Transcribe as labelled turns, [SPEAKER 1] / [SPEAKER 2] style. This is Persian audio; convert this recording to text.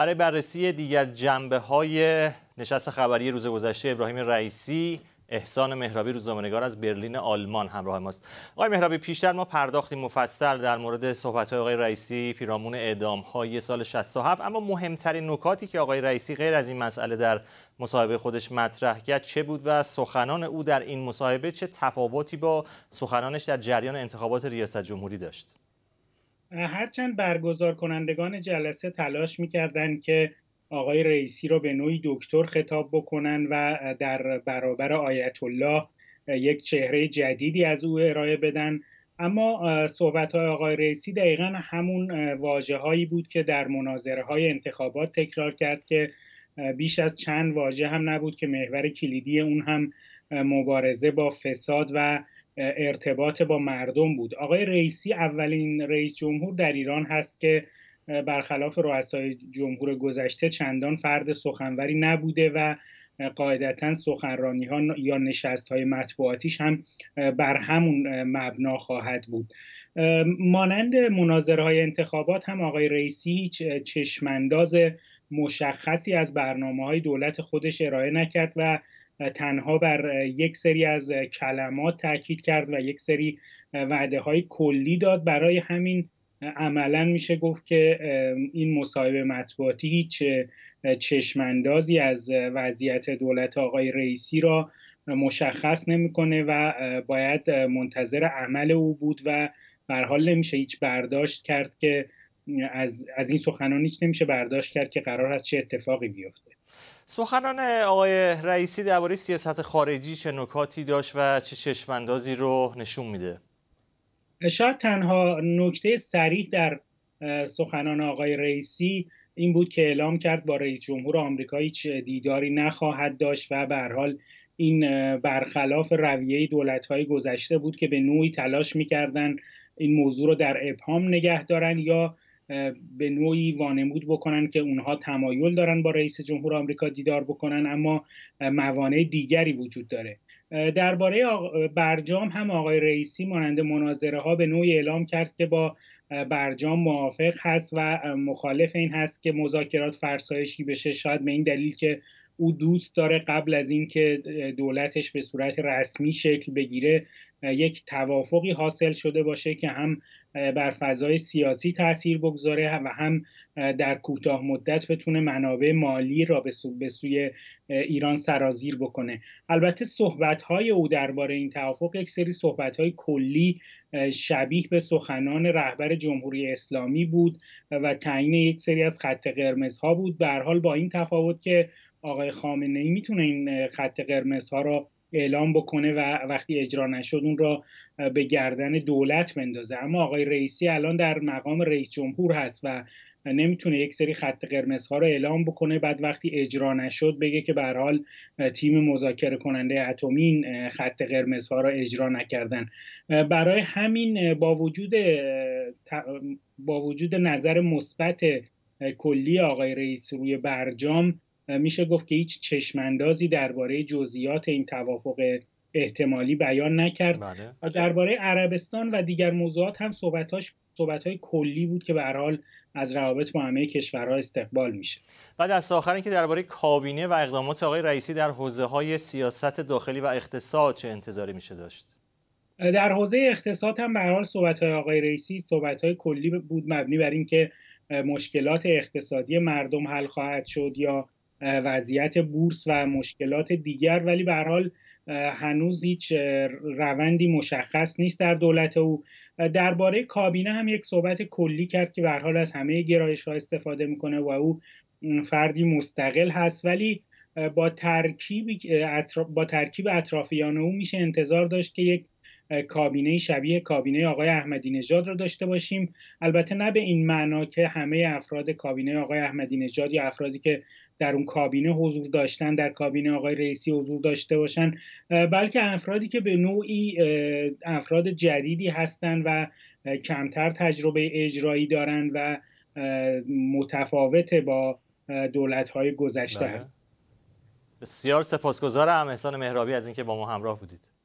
[SPEAKER 1] برای بررسی دیگر جنبه های نشست خبری روز گذشته ابراهیم رئیسی احسان مهرابی روزنامه‌نگار از برلین آلمان همراه ماست. آقای مهرابی پیشتر ما پرداختیم مفصل در مورد های آقای رئیسی پیرامون های سال 67 اما مهمترین نکاتی که آقای رئیسی غیر از این مسئله در مصاحبه خودش مطرح کرد چه بود و سخنان او در این مصاحبه چه تفاوتی با سخنانش در جریان انتخابات ریاست جمهوری داشت؟
[SPEAKER 2] هرچند برگزار کنندگان جلسه تلاش میکردند که آقای رئیسی را به نوعی دکتر خطاب بکنن و در برابر آیت الله یک چهره جدیدی از او ارائه بدن اما صحبت های آقای رئیسی دقیقا همون واجه هایی بود که در مناظره های انتخابات تکرار کرد که بیش از چند واژه هم نبود که محور کلیدی اون هم مبارزه با فساد و ارتباط با مردم بود آقای رئیسی اولین رئیس جمهور در ایران هست که برخلاف رؤسای جمهور گذشته چندان فرد سخنوری نبوده و قاعدتا سخنرانی ها یا نشست های مطبوعاتیش هم بر همون مبنا خواهد بود مانند مناظره های انتخابات هم آقای رئیسی هیچ چشمانداز مشخصی از برنامه های دولت خودش ارائه نکرد و تنها بر یک سری از کلمات تاکید کرد و یک سری وعده های کلی داد برای همین عملا میشه گفت که این مصاحبه مطبوعاتی هیچ چشماندازی از وضعیت دولت آقای رئیسی را مشخص نمیکنه و باید منتظر عمل او بود و بر حال نمیشه هیچ برداشت کرد که از, از این سخنان هیچ نمیشه برداشت کرد که قرار است چه اتفاقی بیفته
[SPEAKER 1] سخنان آقای رئیسی درباره سیاست خارجی چه نکاتی داشت و چه چشماندازی رو نشون میده
[SPEAKER 2] شاید تنها نکته سریح در سخنان آقای رئیسی این بود که اعلام کرد با رئیس جمهور آمریکا هیچ دیداری نخواهد داشت و به حال این برخلاف رویه دولت‌های گذشته بود که به نوعی تلاش می‌کردند این موضوع رو در ابهام نگه دارن یا به نوعی وانمود بکنن که اونها تمایل دارن با رئیس جمهور آمریکا دیدار بکنن اما موانع دیگری وجود داره درباره برجام هم آقای رئیسی مانند مناظره ها به نوعی اعلام کرد که با برجام موافق هست و مخالف این هست که مذاکرات فرسایشی بشه شاید به این دلیل که او دوست داره قبل از اینکه دولتش به صورت رسمی شکل بگیره یک توافقی حاصل شده باشه که هم بر فضای سیاسی تاثیر بگذاره و هم در کوتاه مدت بتونه منابع مالی را به, به سوی ایران سرازیر بکنه البته صحبت های او درباره این توافق یک سری صحبت های کلی شبیه به سخنان رهبر جمهوری اسلامی بود و تعیین یک سری از خط قرمزها بود به حال با این تفاوت که آقای خامنه ای میتونه این خط قرمز ها را اعلام بکنه و وقتی اجرا نشد اون را به گردن دولت بندازه اما آقای رئیسی الان در مقام رئیس جمهور هست و نمیتونه یک سری خط قرمز ها رو اعلام بکنه بعد وقتی اجرا نشد بگه که به حال تیم مذاکره کننده اتمی این خط قرمز ها را اجرا نکردن برای همین با وجود با وجود نظر مثبت کلی آقای رئیس روی برجام میشه گفت که هیچ چشماندازی درباره جزئیات این توافق احتمالی بیان نکرد بله. درباره عربستان و دیگر موضوعات هم صحبتاش صحبت های کلی بود که به از روابط با همه کشورها استقبال
[SPEAKER 1] میشه و در آخر که درباره کابینه و اقدامات آقای رئیسی در حوزه های سیاست داخلی و اقتصاد چه انتظاری میشه داشت
[SPEAKER 2] در حوزه اقتصاد هم به حال صحبت های آقای رئیسی صحبت های کلی بود مبنی بر اینکه مشکلات اقتصادی مردم حل خواهد شد یا وضعیت بورس و مشکلات دیگر ولی به حال هنوز هیچ روندی مشخص نیست در دولت او درباره کابینه هم یک صحبت کلی کرد که به حال از همه گرایش ها استفاده میکنه و او فردی مستقل هست ولی با ترکیب, با ترکیب اطرافیان او میشه انتظار داشت که یک کابینه شبیه کابینه آقای احمدی نژاد رو داشته باشیم البته نه به این معنا که همه افراد کابینه آقای احمدی نژاد یا افرادی که در اون کابینه حضور داشتن در کابینه آقای رئیسی حضور داشته باشن بلکه افرادی که به نوعی افراد جدیدی هستند و کمتر تجربه اجرایی دارند و متفاوت با دولت‌های گذشته بله. هست
[SPEAKER 1] بسیار سپاسگزارم احسان مهرابی از اینکه با ما همراه بودید